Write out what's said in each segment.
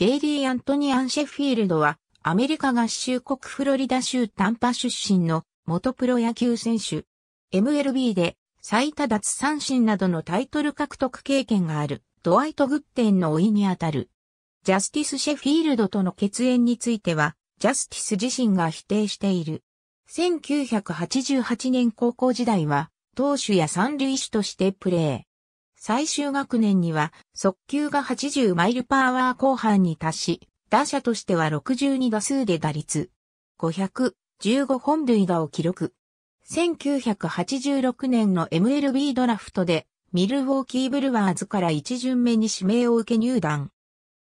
ゲイリー・アントニアン・シェフィールドは、アメリカ合衆国フロリダ州タンパ出身の元プロ野球選手。MLB で最多奪三振などのタイトル獲得経験がある、ドワイト・グッテンの老いにあたる。ジャスティス・シェフィールドとの血縁については、ジャスティス自身が否定している。1988年高校時代は、投手や三塁手としてプレー。最終学年には速球が80マイルパワー後半に達し、打者としては62打数で打率515本塁打を記録。1986年の MLB ドラフトでミルウォーキーブルワーズから一巡目に指名を受け入団。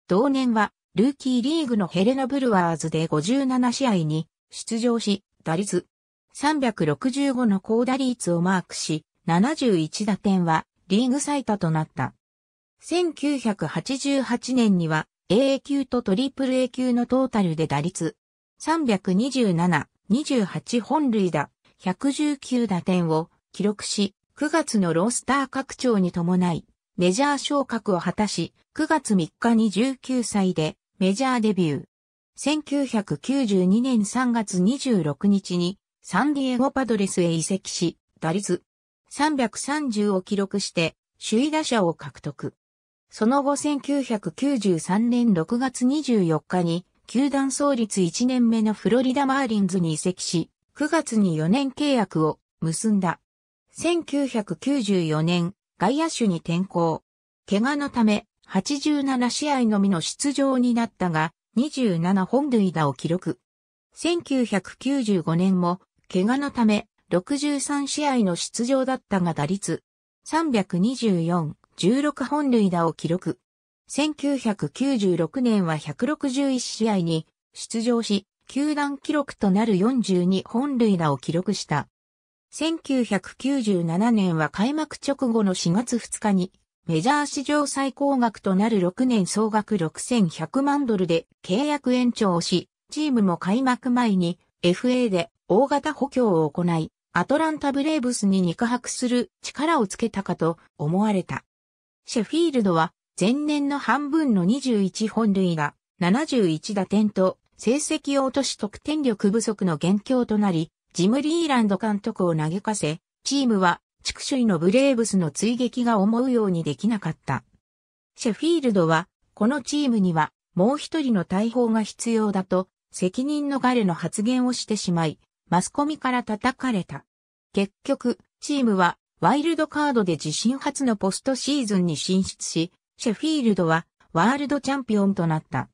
同年はルーキーリーグのヘレナブルワーズで57試合に出場し、打率365の高打率をマークし、71打点はリーグ最多となった。1988年には AA 級と AAA 級のトータルで打率327、28本塁打、119打点を記録し、9月のロースター拡張に伴い、メジャー昇格を果たし、9月3日に19歳でメジャーデビュー。1992年3月26日にサンディエゴパドレスへ移籍し、打率330を記録して、首位打者を獲得。その後1993年6月24日に、球団創立1年目のフロリダ・マーリンズに移籍し、9月に4年契約を結んだ。1994年、外野手に転向。怪我のため、87試合のみの出場になったが、27本塁打を記録。1995年も、怪我のため、63試合の出場だったが打率324、16本塁打を記録。1996年は161試合に出場し、球団記録となる42本塁打を記録した。1997年は開幕直後の4月2日に、メジャー史上最高額となる6年総額6100万ドルで契約延長をし、チームも開幕前に FA で大型補強を行い、アトランタブレーブスに肉薄する力をつけたかと思われた。シェフィールドは前年の半分の21本塁が71打点と成績を落とし得点力不足の元凶となり、ジム・リーランド監督を嘆かせ、チームは地区首位のブレーブスの追撃が思うようにできなかった。シェフィールドは、このチームにはもう一人の大砲が必要だと、責任の彼の発言をしてしまい、マスコミから叩かれた。結局、チームはワイルドカードで自身初のポストシーズンに進出し、シェフィールドはワールドチャンピオンとなった。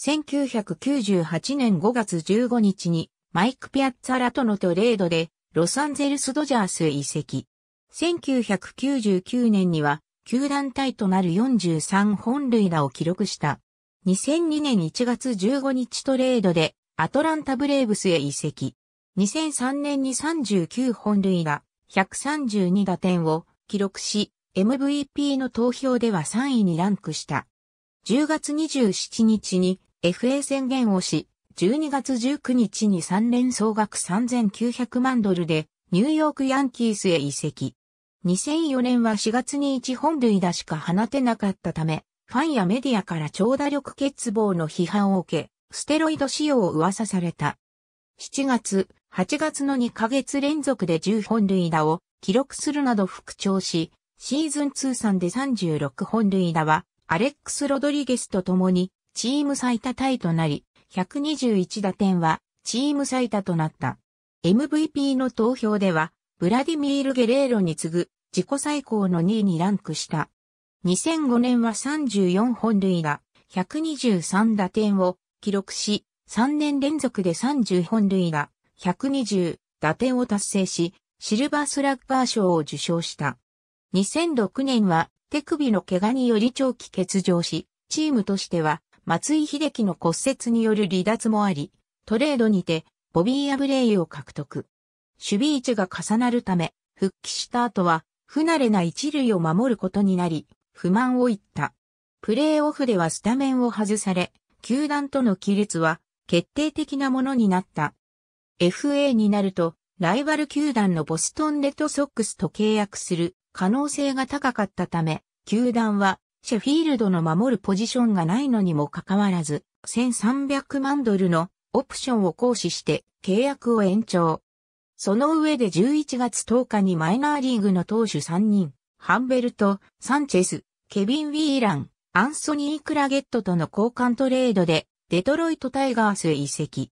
1998年5月15日にマイク・ピアッツァラとのトレードでロサンゼルス・ドジャースへ移籍。1999年には球団体となる43本塁打を記録した。2002年1月15日トレードでアトランタ・ブレーブスへ移籍。2003年に39本塁打、132打点を記録し、MVP の投票では3位にランクした。10月27日に FA 宣言をし、12月19日に3連総額3900万ドルでニューヨークヤンキースへ移籍。2004年は4月に1本塁打しか放てなかったため、ファンやメディアから長打力欠乏の批判を受け、ステロイド使用を噂された。7月、8月の2ヶ月連続で10本塁打を記録するなど復調し、シーズン通算で36本塁打は、アレックス・ロドリゲスと共に、チーム最多タイとなり、121打点は、チーム最多となった。MVP の投票では、ブラディミール・ゲレーロに次ぐ、自己最高の2位にランクした。2005年は34本塁打、123打点を記録し、3年連続で30本塁打、120打点を達成し、シルバースラッガー賞を受賞した。2006年は手首の怪我により長期欠場し、チームとしては松井秀樹の骨折による離脱もあり、トレードにてボビー・アブレイを獲得。守備位置が重なるため、復帰した後は不慣れな一塁を守ることになり、不満を言った。プレーオフではスタメンを外され、球団との起立は決定的なものになった。FA になると、ライバル球団のボストンレッドソックスと契約する可能性が高かったため、球団はシェフィールドの守るポジションがないのにもかかわらず、1300万ドルのオプションを行使して契約を延長。その上で11月10日にマイナーリーグの投手3人、ハンベルト、サンチェス、ケビン・ウィーラン、アンソニー・クラゲットとの交換トレードで、デトロイト・タイガースへ移籍。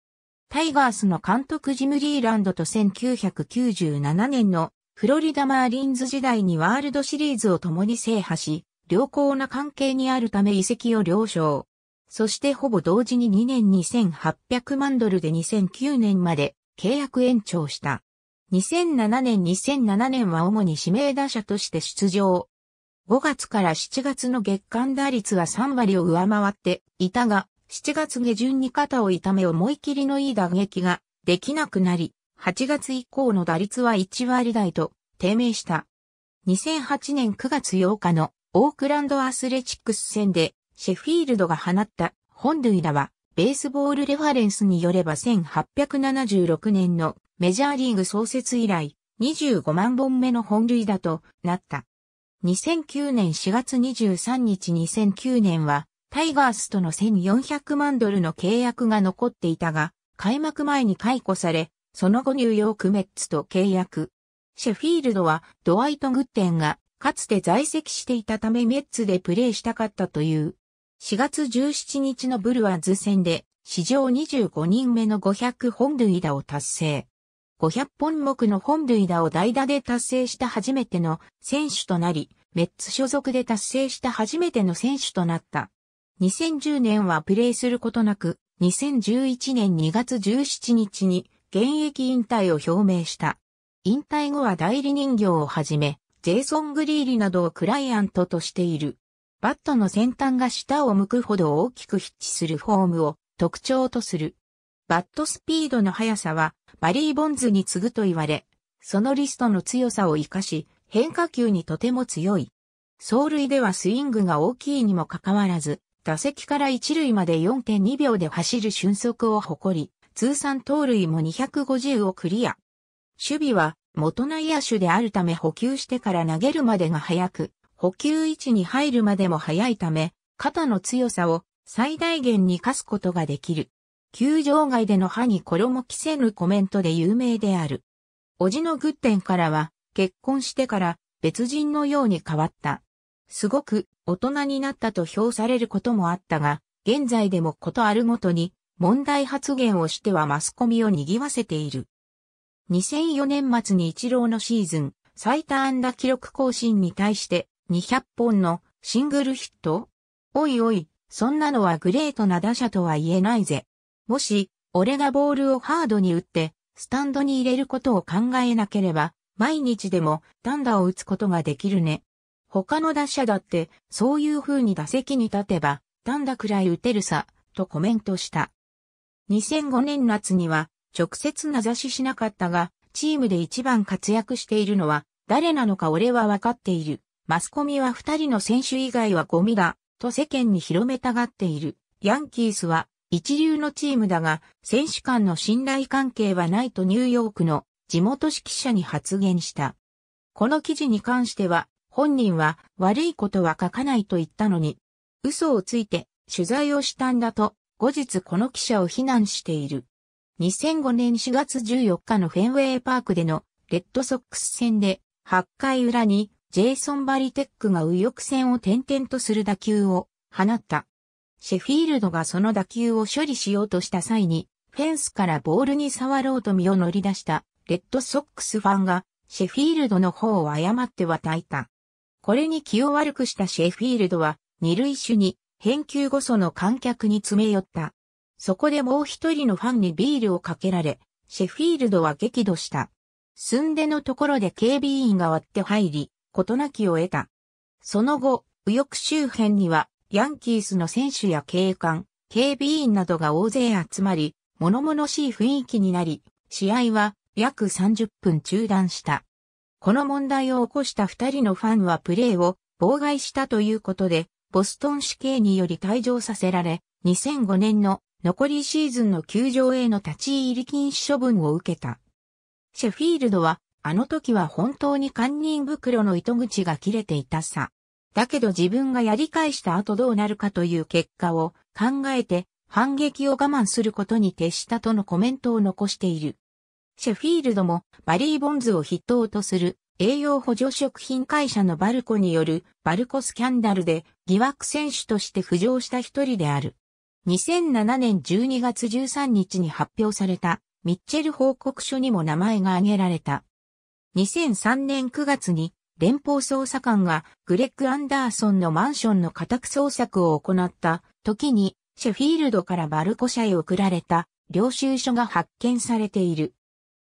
タイガースの監督ジム・リーランドと1997年のフロリダ・マーリンズ時代にワールドシリーズを共に制覇し、良好な関係にあるため遺跡を了承。そしてほぼ同時に2年2800万ドルで2009年まで契約延長した。2007年2007年は主に指名打者として出場。5月から7月の月間打率は3割を上回っていたが、7月下旬に肩を痛め思い切りのいい打撃ができなくなり、8月以降の打率は1割台と低迷した。2008年9月8日のオークランドアスレチックス戦でシェフィールドが放った本塁打はベースボールレファレンスによれば1876年のメジャーリーグ創設以来25万本目の本塁打となった。2009年4月23日2009年はタイガースとの1400万ドルの契約が残っていたが、開幕前に解雇され、その後ニューヨークメッツと契約。シェフィールドはドワイト・グッテンがかつて在籍していたためメッツでプレーしたかったという。4月17日のブルワーズ戦で史上25人目の500本塁打を達成。500本目の本塁打を代打で達成した初めての選手となり、メッツ所属で達成した初めての選手となった。2010年はプレーすることなく、2011年2月17日に現役引退を表明した。引退後は代理人業をはじめ、ジェイソン・グリーリなどをクライアントとしている。バットの先端が下を向くほど大きくヒッチするフォームを特徴とする。バットスピードの速さはバリー・ボンズに次ぐと言われ、そのリストの強さを活かし、変化球にとても強い。走塁ではスイングが大きいにもかかわらず、打席から一塁まで4.2秒で走る俊足を誇り、通算盗塁も250をクリア。守備は元内野手であるため補給してから投げるまでが早く、補給位置に入るまでも早いため、肩の強さを最大限に活かすことができる。球場外での歯に衣着せぬコメントで有名である。おじのグッデンからは、結婚してから別人のように変わったすごく大人になったと評されることもあったが、現在でもことあるごとに問題発言をしてはマスコミを賑わせている。2004年末に一郎のシーズン最多安打記録更新に対して200本のシングルヒットおいおい、そんなのはグレートな打者とは言えないぜ。もし、俺がボールをハードに打って、スタンドに入れることを考えなければ、毎日でも、単打を打つことができるね。他の打者だって、そういう風に打席に立てば、単だくらい打てるさ、とコメントした。2005年夏には、直接名指ししなかったが、チームで一番活躍しているのは、誰なのか俺はわかっている。マスコミは二人の選手以外はゴミだ、と世間に広めたがっている。ヤンキースは一流のチームだが、選手間の信頼関係はないとニューヨークの地元指揮者に発言した。この記事に関しては、本人は悪いことは書かないと言ったのに、嘘をついて取材をしたんだと、後日この記者を非難している。2005年4月14日のフェンウェイパークでのレッドソックス戦で8回裏にジェイソン・バリテックが右翼線を転々とする打球を放った。シェフィールドがその打球を処理しようとした際にフェンスからボールに触ろうと身を乗り出したレッドソックスファンがシェフィールドの方を誤ってはたいた。これに気を悪くしたシェフィールドは、二塁手に、返球後その観客に詰め寄った。そこでもう一人のファンにビールをかけられ、シェフィールドは激怒した。寸出のところで警備員が割って入り、事なきを得た。その後、右翼周辺には、ヤンキースの選手や警官、警備員などが大勢集まり、物々しい雰囲気になり、試合は約30分中断した。この問題を起こした二人のファンはプレーを妨害したということで、ボストン死刑により退場させられ、2005年の残りシーズンの球場への立ち入り禁止処分を受けた。シェフィールドは、あの時は本当に堪忍袋の糸口が切れていたさ。だけど自分がやり返した後どうなるかという結果を考えて反撃を我慢することに徹したとのコメントを残している。シェフィールドもバリー・ボンズを筆頭とする栄養補助食品会社のバルコによるバルコスキャンダルで疑惑選手として浮上した一人である。2007年12月13日に発表されたミッチェル報告書にも名前が挙げられた。2003年9月に連邦捜査官がグレッグ・アンダーソンのマンションの家宅捜索を行った時にシェフィールドからバルコ社へ送られた領収書が発見されている。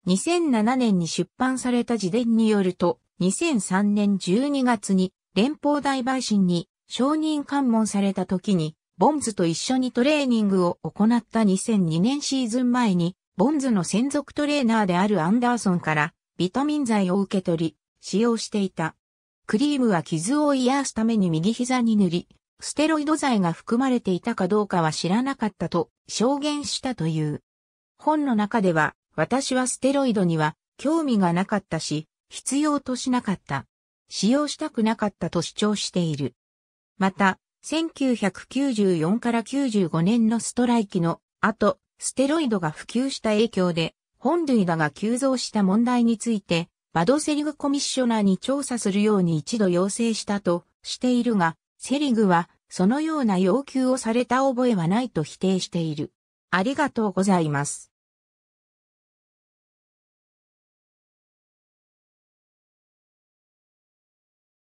2007年に出版された自伝によると、2003年12月に連邦大陪審に承認喚問された時に、ボンズと一緒にトレーニングを行った2002年シーズン前に、ボンズの専属トレーナーであるアンダーソンからビタミン剤を受け取り、使用していた。クリームは傷を癒すために右膝に塗り、ステロイド剤が含まれていたかどうかは知らなかったと証言したという。本の中では、私はステロイドには興味がなかったし、必要としなかった。使用したくなかったと主張している。また、1994から95年のストライキの後、ステロイドが普及した影響で、本類だが急増した問題について、バドセリグコミッショナーに調査するように一度要請したとしているが、セリグはそのような要求をされた覚えはないと否定している。ありがとうございます。